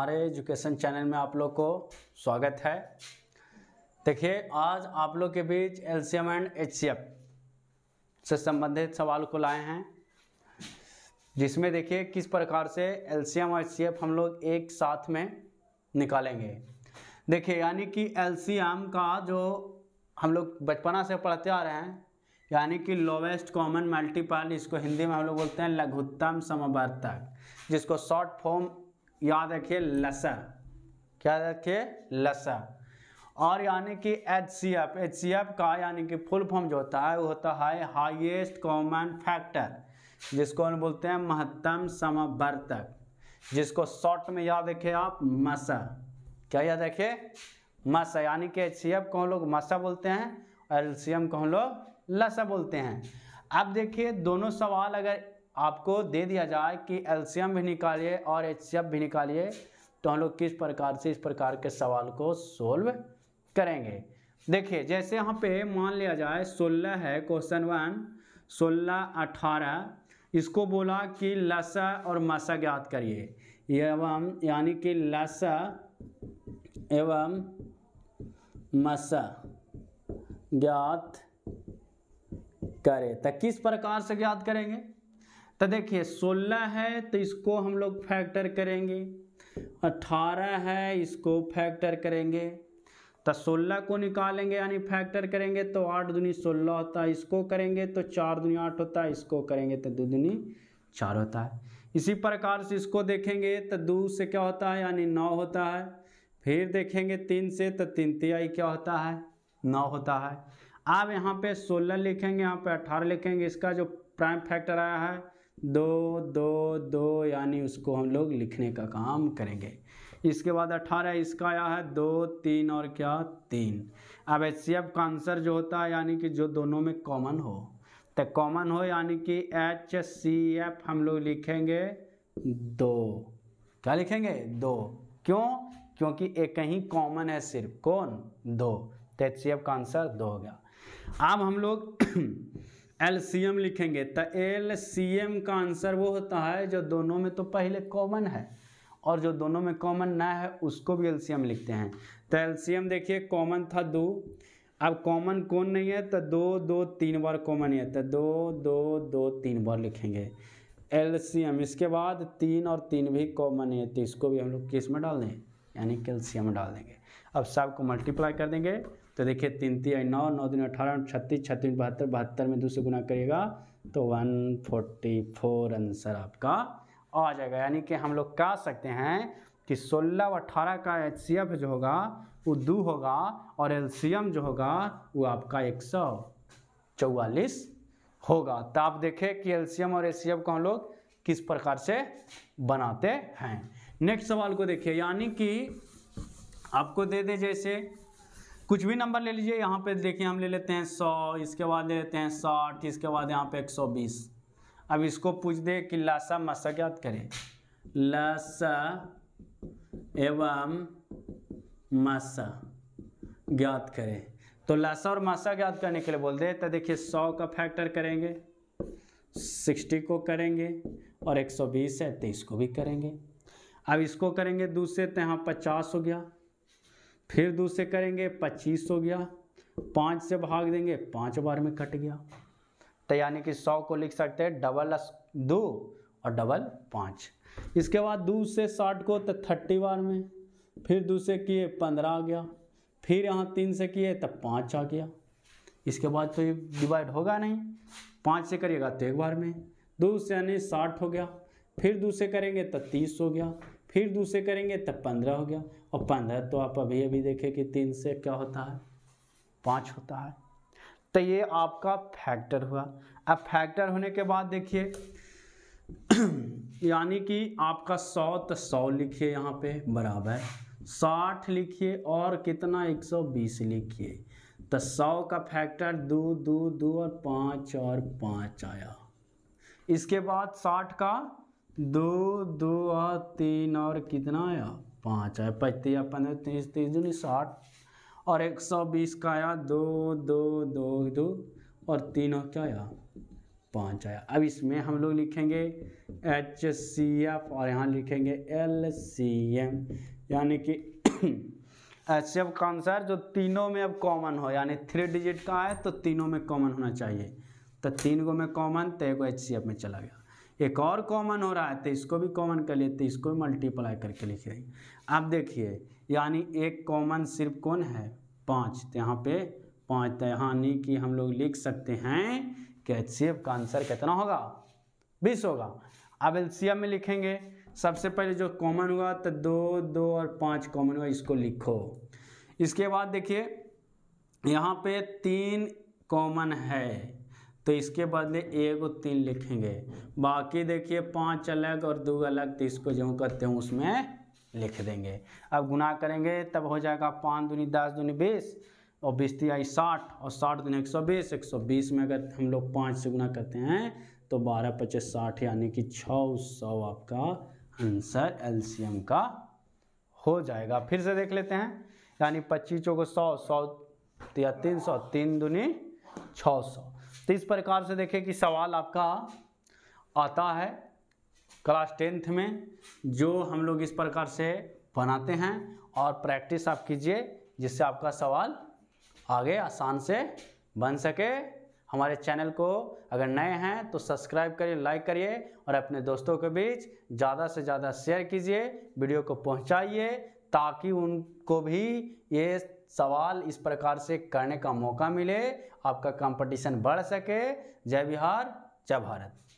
हमारे education channel में आप लोग को स्वागत है देखिए आज आप लोग के बीच एल एंड एच से संबंधित सवाल को लाए हैं जिसमें देखिए किस प्रकार से एल और एच हम लोग एक साथ में निकालेंगे देखिए यानी कि एल का जो हम लोग बचपना से पढ़ते आ रहे हैं यानी कि लोवेस्ट कॉमन मल्टीपल इसको हिंदी में हम लोग बोलते हैं लघुत्तम समवर्तक जिसको शॉर्ट फॉर्म याद रखिए लसर क्या रखिए लसर और यानी कि H C F H C F का यानी कि फुल फॉर्म जो होता है वो होता है हाईएस्ट कॉमन फैक्टर जिसको हम बोलते हैं महत्तम समवर्तक जिसको शॉर्ट में याद रखिए आप मसा क्या याद रखिए मसा यानी कि एच सी एफ को हम लोग मसा बोलते हैं और एल सी एम को हम लोग लसा बोलते हैं अब देखिए दोनों सवाल अगर आपको दे दिया जाए कि एल्शियम भी निकालिए और एच भी निकालिए तो हम लोग किस प्रकार से इस प्रकार के सवाल को सोल्व करेंगे देखिए जैसे यहाँ पे मान लिया जाए सोलह है क्वेश्चन वन सोलह अठारह इसको बोला कि लसा और मसा ज्ञात करिए एवं यानी कि लसा एवं मसा ज्ञात करें तो किस प्रकार से ज्ञात करेंगे तो देखिए 16 है तो इसको हम लोग फैक्टर करेंगे 18 है इसको फैक्टर करेंगे तो 16 को निकालेंगे यानी फैक्टर करेंगे तो आठ दूनी सोलह होता है इसको करेंगे तो चार दुनी आठ होता है इसको करेंगे तो दो दुनी चार होता है इसी प्रकार से इसको देखेंगे तो दो से क्या होता है यानी नौ होता है फिर देखेंगे तीन से तो तीन तिहाई क्या होता है नौ होता है अब यहाँ पे सोलह लिखेंगे यहाँ पे अठारह लिखेंगे इसका जो प्राइम फैक्टर आया है दो दो दो यानी उसको हम लोग लिखने का काम करेंगे इसके बाद अठारह इसका आया है दो तीन और क्या तीन अब एच सी एफ का आंसर जो होता है यानी कि जो दोनों में कॉमन हो तो कॉमन हो यानी कि एच सी एफ हम लोग लिखेंगे दो क्या लिखेंगे दो क्यों क्योंकि एक ही कॉमन है सिर्फ कौन दो तो एच सी एफ का आंसर दो हो गया अब हम लोग एलसीएम लिखेंगे तो एलसीएम का आंसर वो होता है जो दोनों में तो पहले कॉमन है और जो दोनों में कॉमन ना है उसको भी एलसीएम लिखते हैं तो एलसीएम देखिए कॉमन था दो अब कॉमन कौन नहीं है तो दो दो तीन बार कॉमन है तो दो दो दो तीन बार लिखेंगे एलसीएम इसके बाद तीन और तीन भी कॉमन है तो इसको भी हम लोग किस में डाल दें यानी कैल्शियम डाल देंगे अब सब को मल्टीप्लाई कर देंगे तो देखिए तीन तीन नौ नौ दिन अठारह छत्तीस छत्तीस बहत्तर बहत्तर में दो से गुना करिएगा तो वन फोर्टी फोर आंसर आपका आ जाएगा यानी कि हम लोग कह सकते हैं कि सोलह और अठारह का एच जो होगा वो दो होगा और एल्शियम जो होगा वो आपका एक सौ चौवालीस होगा तो आप देखें कि एल्शियम और एफ को हम लोग किस प्रकार से बनाते हैं नेक्स्ट सवाल को देखिए यानी कि आपको दे दे जैसे कुछ भी नंबर ले लीजिए यहाँ पे देखिए हम ले लेते हैं सौ इसके बाद ले लेते हैं साठ इसके बाद यहाँ पे एक सौ बीस अब इसको पूछ दे कि लसा मसा ज्ञात करें लस एवं मसा ज्ञात करें तो लसा और मासा ज्ञात करने के लिए बोल दे तो देखिए सौ का फैक्टर करेंगे सिक्सटी को करेंगे और एक सौ बीस है तेईस को भी करेंगे अब इसको करेंगे दूसरे तो यहाँ पचास हो गया फिर दूसरे करेंगे पच्चीस हो गया पाँच से भाग देंगे पाँच बार में कट गया तो यानी कि सौ को लिख सकते हैं डबल दो और डबल पाँच इसके बाद दूसरे साठ को तो थर्टी बार में फिर दूसरे किए पंद्रह आ गया फिर यहाँ तीन से किए तब तो पाँच आ गया इसके बाद तो ये डिवाइड होगा नहीं पाँच से करिएगा तो एक बार में दूसरे यानी साठ हो गया फिर दूसरे करेंगे तो तीस हो गया फिर दूसरे करेंगे तब तो पंद्रह हो गया और पंद्रह तो आप अभी अभी देखें कि तीन से क्या होता है पाँच होता है तो ये आपका फैक्टर हुआ अब फैक्टर होने के बाद देखिए यानी कि आपका सौ तो सौ लिखिए यहाँ पे बराबर साठ लिखिए और कितना एक सौ बीस लिखिए तो सौ का फैक्टर दो दो दो और पाँच और पाँच आया इसके बाद साठ का दो दो और तीन और कितना आया पाँच है पैंतीस या पंद्रह तीस तीस दूनी साठ और एक सौ बीस का आया दो दो दो दो और और क्या आया पाँच आया अब इसमें हम लोग लिखेंगे एच सी एफ और यहाँ लिखेंगे एल सी एम यानी कि एच सी एफ का आंसर जो तीनों में अब कॉमन हो यानी थ्री डिजिट का है तो तीनों में कॉमन होना चाहिए तो तीन को में कॉमन तो एक एच सी एफ में चला गया एक और कॉमन हो रहा है तो इसको भी कॉमन कर लेते इसको भी मल्टीप्लाई करके लिख देंगे अब देखिए यानी एक कॉमन सिर्फ कौन है पाँच तो यहाँ पे पाँच तो नहीं कि हम लोग लिख सकते हैं कि एच का आंसर कितना होगा बीस होगा अब एल में लिखेंगे सबसे पहले जो कॉमन हुआ तो दो दो और पाँच कॉमन हुआ इसको लिखो इसके बाद देखिए यहाँ पे तीन कॉमन है तो इसके बदले एक और तीन लिखेंगे बाकी देखिए पाँच अलग और दो अलग तो इसको जो करते हैं उसमें लिख देंगे अब गुना करेंगे तब हो जाएगा पाँच दूनी दस दूनी बीस और बीस तिहाई साठ और साठ दूनी एक सौ बीस एक सौ बीस में अगर हम लोग पाँच से गुना करते हैं तो बारह पच्चीस साठ यानी कि छः सौ आपका आंसर एलसीएम का हो जाएगा फिर से देख लेते हैं यानी पच्चीस को सौ सौ या तीन सौ तीन दूनी छः सौ तो इस प्रकार से देखें कि सवाल आपका आता है क्लास टेंथ में जो हम लोग इस प्रकार से बनाते हैं और प्रैक्टिस आप कीजिए जिससे आपका सवाल आगे आसान से बन सके हमारे चैनल को अगर नए हैं तो सब्सक्राइब करिए लाइक करिए और अपने दोस्तों के बीच ज़्यादा से ज़्यादा शेयर कीजिए वीडियो को पहुंचाइए ताकि उनको भी ये सवाल इस प्रकार से करने का मौका मिले आपका कंपटीशन बढ़ सके जय बिहार जय भारत